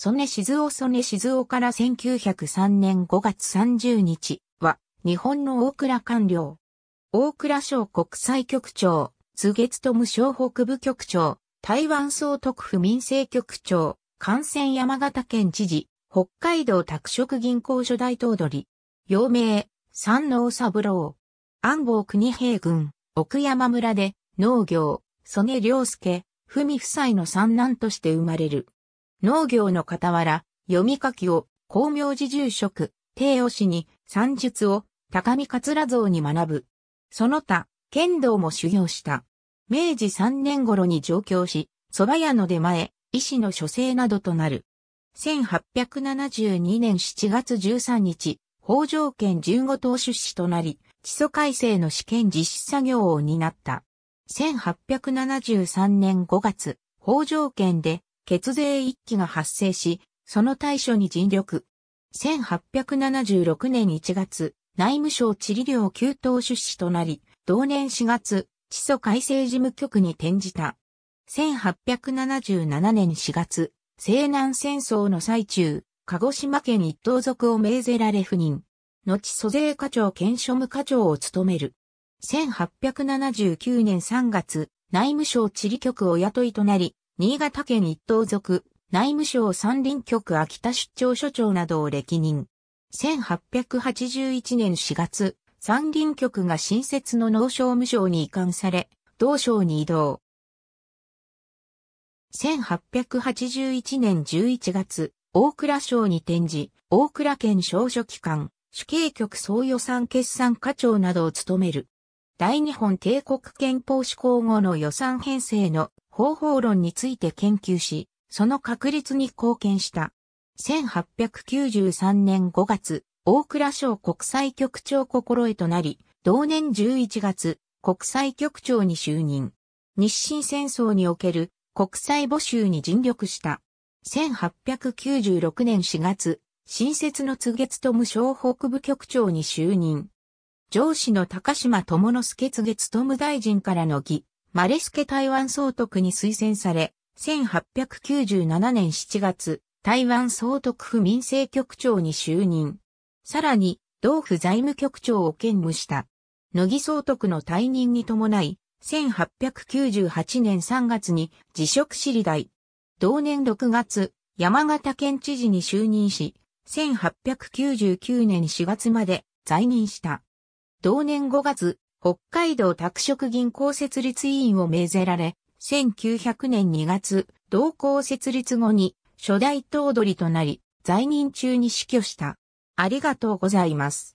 曽根静雄曽根静雄から1903年5月30日は、日本の大倉官僚。大倉省国際局長、津月無省北部局長、台湾総督府民政局長、感染山形県知事、北海道拓殖銀行所大頭取。陽明、三能三郎。安房国平軍、奥山村で、農業、曽根良介、文夫妻の三男として生まれる。農業の傍ら、読み書きを、光明寺住職、帝王氏に、算術を、高見桂像に学ぶ。その他、剣道も修行した。明治3年頃に上京し、蕎麦屋の出前、医師の書生などとなる。1872年7月13日、北条県15島出資となり、基礎改正の試験実施作業を担った。1873年5月、北条県で血税一揆が発生し、その対処に尽力。1876年1月、内務省地理領旧党出資となり、同年4月、地租改正事務局に転じた。1877年4月、西南戦争の最中、鹿児島県一等族を命ぜられ赴任。後租税課長兼庶務課長を務める。1879年3月、内務省地理局を雇いとなり、新潟県一等族、内務省山林局秋田出張所長などを歴任。1881年4月、山林局が新設の農商務省に移管され、同省に移動。1881年11月、大倉省に転じ、大倉県省書機関、主計局総予算決算課長などを務める。大日本帝国憲法施行後の予算編成の方法論について研究し、その確立に貢献した。1893年5月、大蔵省国際局長心得となり、同年11月、国際局長に就任。日清戦争における国際募集に尽力した。1896年4月、新設の津月と無償北部局長に就任。上司の高島智之助津月と無大臣からの義、マレスケ台湾総督に推薦され、1897年7月、台湾総督府民政局長に就任。さらに、同府財務局長を兼務した。野木総督の退任に伴い、1898年3月に辞職し理い。同年6月、山形県知事に就任し、1899年4月まで在任した。同年5月、北海道拓殖銀行設立委員を命ぜられ、1900年2月、同行設立後に初代頭取となり、在任中に死去した。ありがとうございます。